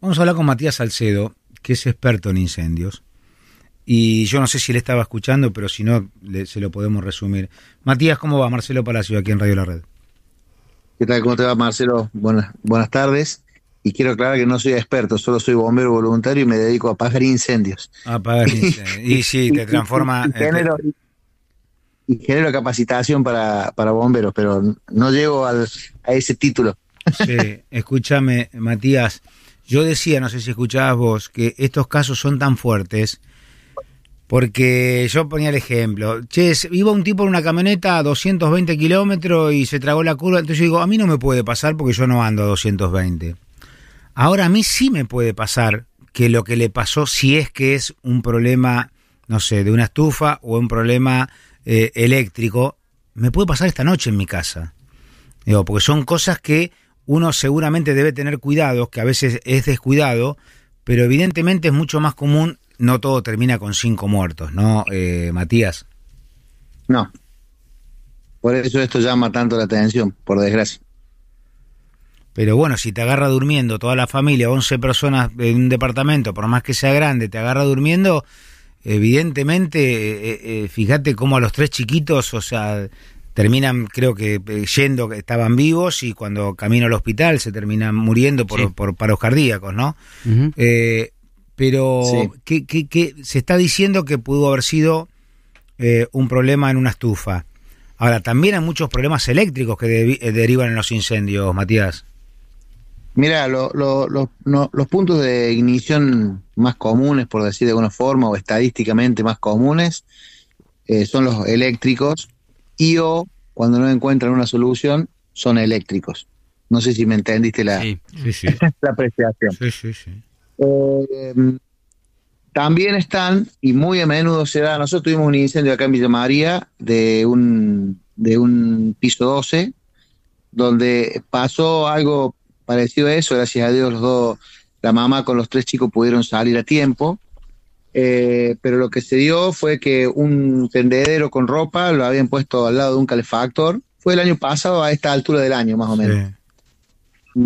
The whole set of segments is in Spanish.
Vamos a hablar con Matías Salcedo, que es experto en incendios. Y yo no sé si le estaba escuchando, pero si no, se lo podemos resumir. Matías, ¿cómo va? Marcelo Palacio, aquí en Radio La Red. ¿Qué tal? ¿Cómo te va, Marcelo? Buenas, buenas tardes. Y quiero aclarar que no soy experto, solo soy bombero voluntario y me dedico a pagar incendios. A apagar incendios. y sí, te transforma. Y, y, genero, capacitación para, para, bomberos, pero no llego a ese título. sí, escúchame, Matías. Yo decía, no sé si escuchabas vos, que estos casos son tan fuertes porque yo ponía el ejemplo. Che, iba un tipo en una camioneta a 220 kilómetros y se tragó la curva. Entonces yo digo, a mí no me puede pasar porque yo no ando a 220. Ahora a mí sí me puede pasar que lo que le pasó, si es que es un problema, no sé, de una estufa o un problema eh, eléctrico, me puede pasar esta noche en mi casa. Digo, porque son cosas que uno seguramente debe tener cuidados, que a veces es descuidado, pero evidentemente es mucho más común, no todo termina con cinco muertos, ¿no, eh, Matías? No. Por eso esto llama tanto la atención, por desgracia. Pero bueno, si te agarra durmiendo toda la familia, 11 personas en un departamento, por más que sea grande, te agarra durmiendo, evidentemente, eh, eh, fíjate cómo a los tres chiquitos, o sea, terminan, creo que eh, yendo, estaban vivos y cuando camino al hospital se terminan muriendo por, paros cardíacos, ¿no? Eh, pero se está diciendo que pudo haber sido eh, un problema en una estufa. Ahora, también hay muchos problemas eléctricos que derivan en los incendios, Matías. Mira, los puntos de ignición más comunes, por decir de alguna forma, o estadísticamente más comunes, son los eléctricos, y o cuando no encuentran una solución son eléctricos. No sé si me entendiste la, sí, sí, apreciación. Eh, también están, y muy a menudo se da, nosotros tuvimos un incendio acá en Villa María de un, de un piso 12, donde pasó algo parecido a eso, gracias a Dios los dos, la mamá con los tres chicos pudieron salir a tiempo, eh, pero lo que se dio fue que un tendedero con ropa lo habían puesto al lado de un calefactor. Fue el año pasado a esta altura del año, más o menos.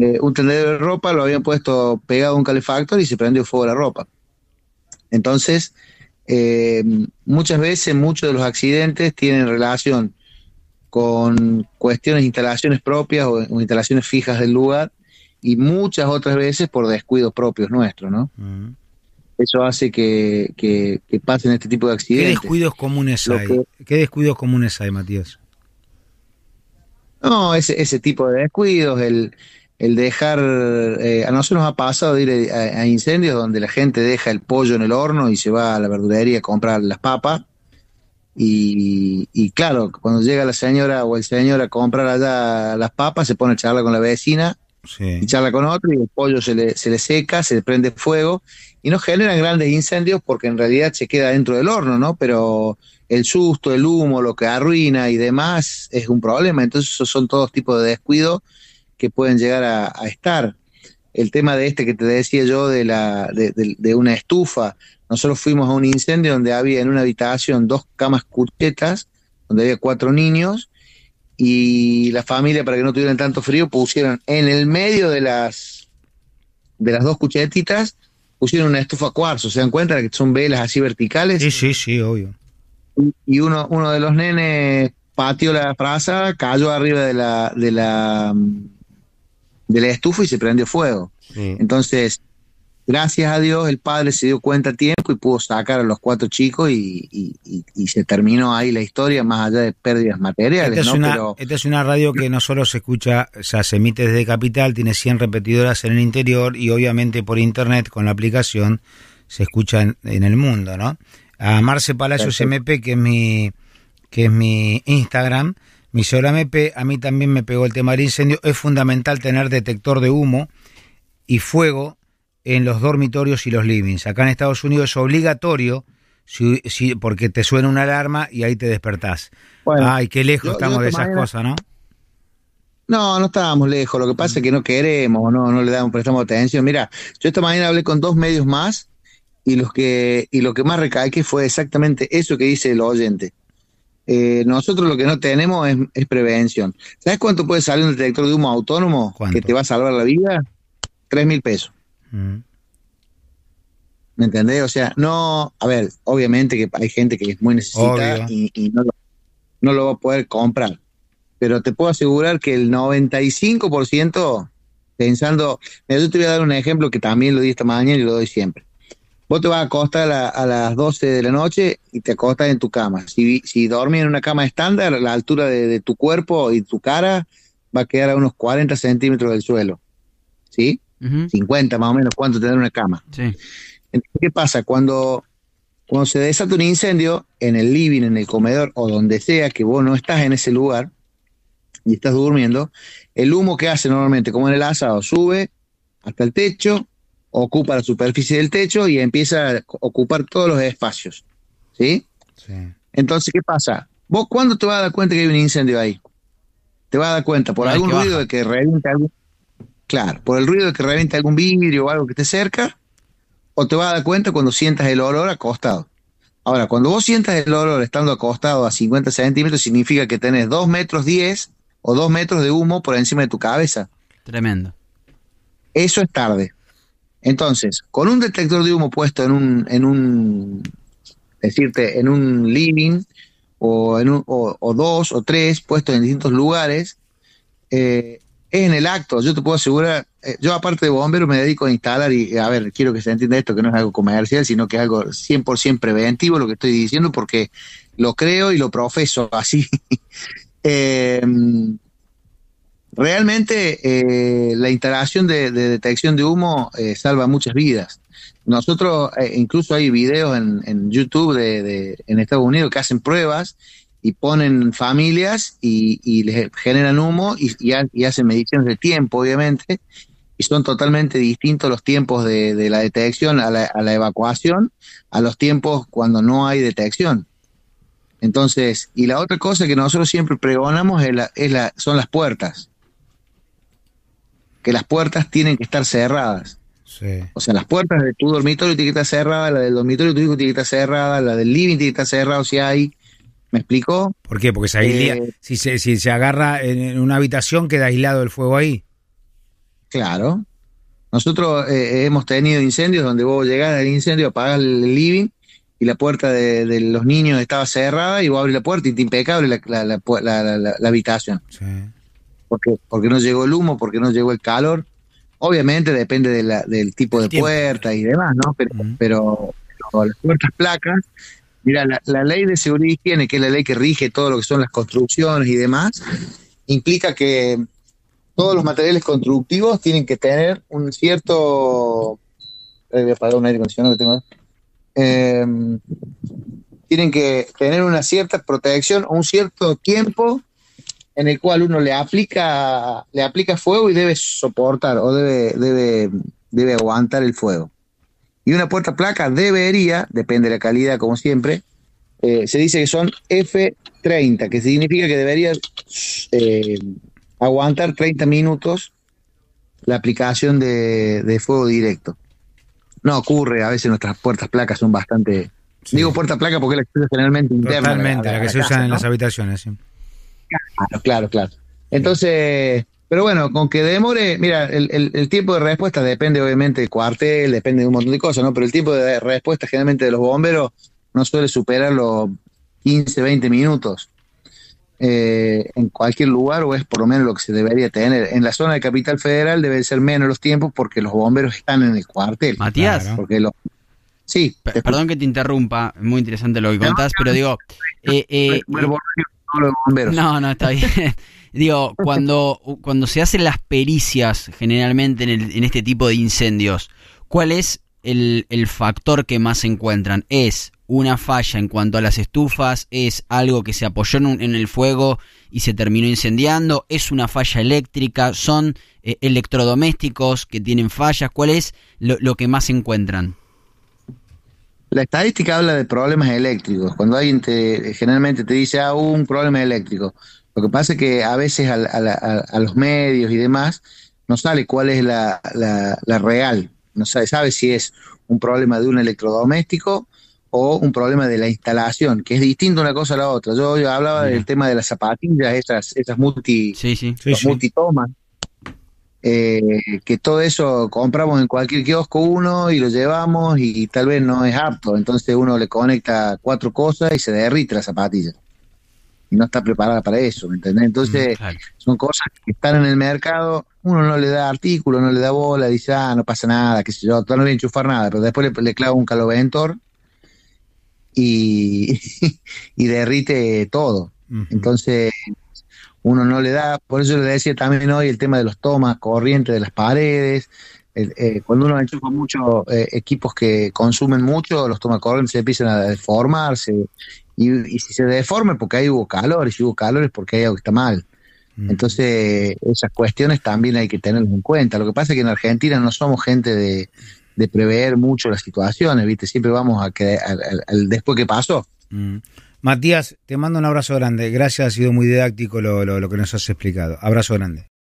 Eh, un tendedero de ropa lo habían puesto pegado a un calefactor y se prendió fuego la ropa. Entonces, eh, muchas veces muchos de los accidentes tienen relación con cuestiones, instalaciones propias o, instalaciones fijas del lugar y muchas otras veces por descuidos propios nuestros, ¿no? eso hace que, pasen este tipo de accidentes. ¿Qué descuidos comunes hay? descuidos comunes hay, Matías? No, ese, ese tipo de descuidos, el, el dejar, eh, a nosotros nos ha pasado de ir a, incendios donde la gente deja el pollo en el horno y se va a la verdulería a comprar las papas. Y, y claro, cuando llega la señora o el señor a comprar allá las papas, se pone a charlar con la vecina y charla con otro y el pollo se le, se le seca, se le prende fuego y no generan grandes incendios porque en realidad se queda dentro del horno, ¿no? Pero el susto, el humo, lo que arruina y demás es un problema. Entonces esos son todos tipos de descuido que pueden llegar a, estar. El tema de este que te decía yo de, la, de, de una estufa. Nosotros fuimos a un incendio donde había en una habitación dos camas cuchetas, donde había cuatro niños y la familia, para que no tuvieran tanto frío, pusieron en el medio de las, de las dos cuchetitas, pusieron una estufa cuarzo. ¿Se dan cuenta que son velas así verticales? Sí, sí, sí, obvio. Y uno, uno de los nenes pateó la plaza, cayó arriba de la, de la, mm, de la estufa y se prendió fuego. Entonces, gracias a Dios el padre se dio cuenta a tiempo y pudo sacar a los cuatro chicos y, se terminó ahí la historia, más allá de pérdidas materiales. Esta, es una, radio que no solo se escucha, o sea, se emite desde Capital, tiene 100 repetidoras en el interior y obviamente por internet con la aplicación se escucha en, el mundo, ¿no? A Marce Palacios MP, que es mi, que es mi Instagram, mi señora MP, a mí también me pegó el tema del incendio. Es fundamental tener detector de humo y fuego en los dormitorios y los livings. Acá en Estados Unidos es obligatorio porque te suena una alarma y ahí te despertás. Ay, qué lejos estamos de, esas cosas, ¿no? No, no estábamos lejos. Lo que pasa es que no queremos, no, le damos, prestamos atención. Mira, yo esta mañana hablé con dos medios más y, los que, y lo que más recae fue exactamente eso que dice el oyente. Eh, nosotros lo que no tenemos es, prevención. ¿Sabes cuánto puede salir un detector de humo autónomo que te va a salvar la vida? Tres mil pesos. ¿Me entendés? O sea, no, a ver, obviamente que hay gente que es muy Necesitada y, no, lo, va a poder comprar. Pero te puedo asegurar que el 95% pensando, yo te voy a dar un ejemplo que también lo di esta mañana y lo doy siempre. Vos te vas a acostar a, las 12 de la noche y te acostas en tu cama. Si, si dormís en una cama estándar, la altura de, de tu cuerpo y tu cara va a quedar a unos 40 centímetros del suelo. ¿Sí? 50 más o menos, cuánto tener una cama. Entonces, ¿qué pasa? Cuando, cuando se desata un incendio en el living, en el comedor o donde sea que vos no estás en ese lugar y estás durmiendo, el humo que hace normalmente, como en el asado, sube hasta el techo, ocupa la superficie del techo y empieza a ocupar todos los espacios. ¿Sí? Entonces, ¿qué pasa? ¿Vos cuándo te vas a dar cuenta que hay un incendio ahí? Te vas a dar cuenta por algún ruido de que revienta algún, Claro, por el ruido de que reviente algún vidrio o algo que esté cerca, o te vas a dar cuenta cuando sientas el olor acostado. Ahora, cuando vos sientas el olor estando acostado a 50 centímetros, significa que tenés 2 metros 10 o 2 metros de humo por encima de tu cabeza. Tremendo. Eso es tarde. Entonces, con un detector de humo puesto en un, en un decirte, en un living o, en un, o dos o tres puestos en distintos lugares, eh, es en el acto. Yo te puedo asegurar, eh, yo aparte de bombero me dedico a instalar y, a ver, quiero que se entienda esto, que no es algo comercial, sino que es algo 100% preventivo lo que estoy diciendo, porque lo creo y lo profeso así. Em, realmente eh, la instalación de, detección de humo eh, salva muchas vidas. Nosotros, incluso hay videos en, YouTube de, en Estados Unidos que hacen pruebas y ponen familias y, les generan humo y, hacen mediciones de tiempo, obviamente, y son totalmente distintos los tiempos de, la detección a la, evacuación a los tiempos cuando no hay detección. Entonces, y la otra cosa que nosotros siempre pregonamos es la, son las puertas. Que las puertas tienen que estar cerradas. O sea, las puertas de tu dormitorio tienen que estar cerradas, la del dormitorio hijo tiene que estar cerrada, la del living tiene que estar cerrada si hay ¿Me explico? ¿Por qué? Porque se eh, si, se, agarra en una habitación queda aislado el fuego ahí. Claro. Nosotros eh, hemos tenido incendios donde vos llegás al incendio, apagás el living y la puerta de, los niños estaba cerrada y vos abres la puerta y te impecable la, habitación. Sí. Porque, porque no llegó el humo, porque no llegó el calor. Obviamente depende del tipo de puerta y demás, ¿no? Pero, pero, pero las puertas placas Mira, la, ley de seguridad y que es la ley que rige todo lo que son las construcciones y demás, implica que todos los materiales constructivos tienen que tener un cierto. Eh, voy a apagar un que tengo. Em, tienen que tener una cierta protección o un cierto tiempo en el cual uno le aplica, le aplica fuego y debe soportar o debe, debe, debe aguantar el fuego. Y una puerta placa debería, depende de la calidad como siempre, eh, se dice que son F30, que significa que debería eh, aguantar 30 minutos la aplicación de, fuego directo. No ocurre, a veces nuestras puertas placas son bastante... Digo puerta placa porque es la que se usa generalmente interna. la, que se usa en las habitaciones. Claro, claro, claro. Entonces, pero bueno, con que demore, mira, el, el, tiempo de respuesta depende obviamente del cuartel, depende de un montón de cosas, ¿no? Pero el tiempo de respuesta generalmente de los bomberos no suele superar los 15, 20 minutos eh, en cualquier lugar, o es por lo menos lo que se debería tener. En la zona de Capital Federal deben ser menos los tiempos porque los bomberos están en el cuartel. Matías. Porque Sí. Perdón que te interrumpa, es muy interesante lo que contás, pero digo... Eh, eh, no, no, está bien. Digo, cuando, cuando se hacen las pericias generalmente en, en este tipo de incendios, ¿cuál es el, factor que más se encuentran? ¿Es una falla en cuanto a las estufas? ¿Es algo que se apoyó en, el fuego y se terminó incendiando? ¿Es una falla eléctrica? ¿Son eh, electrodomésticos que tienen fallas? ¿Cuál es lo, que más se encuentran? La estadística habla de problemas eléctricos. Cuando alguien te generalmente te dice, ah, un problema eléctrico. Lo que pasa es que a veces a, los medios y demás no sale cuál es la, real, no sabe, sabe si es un problema de un electrodoméstico o un problema de la instalación, que es distinto una cosa a la otra. Yo, hablaba del tema de las zapatillas, esas, esas multi, multitomas, eh, que todo eso compramos en cualquier kiosco uno y lo llevamos y, y, tal vez no es apto. Entonces uno le conecta cuatro cosas y se derrite la zapatilla y no está preparada para eso, ¿me entendés? Entonces, mm, son cosas que están en el mercado, uno no le da artículo, no le da bola, dice, ah, no pasa nada, qué sé yo, no voy a enchufar nada, pero después le, clavo un caloventor y, derrite todo. Entonces, uno no le da, por eso le decía también hoy el tema de los tomas corrientes de las paredes, eh, cuando uno enchufa muchos eh, equipos que consumen mucho, los tomas se empiezan a deformarse y, si se deforme porque ahí hubo calor, y si hubo calor es porque hay algo que está mal. Mm. Entonces, esas cuestiones también hay que tenerlas en cuenta. Lo que pasa es que en Argentina no somos gente de, prever mucho las situaciones, ¿viste? Siempre vamos a que, al, después que pasó. Mm. Matías, te mando un abrazo grande. Gracias, ha sido muy didáctico lo, lo que nos has explicado. Abrazo grande.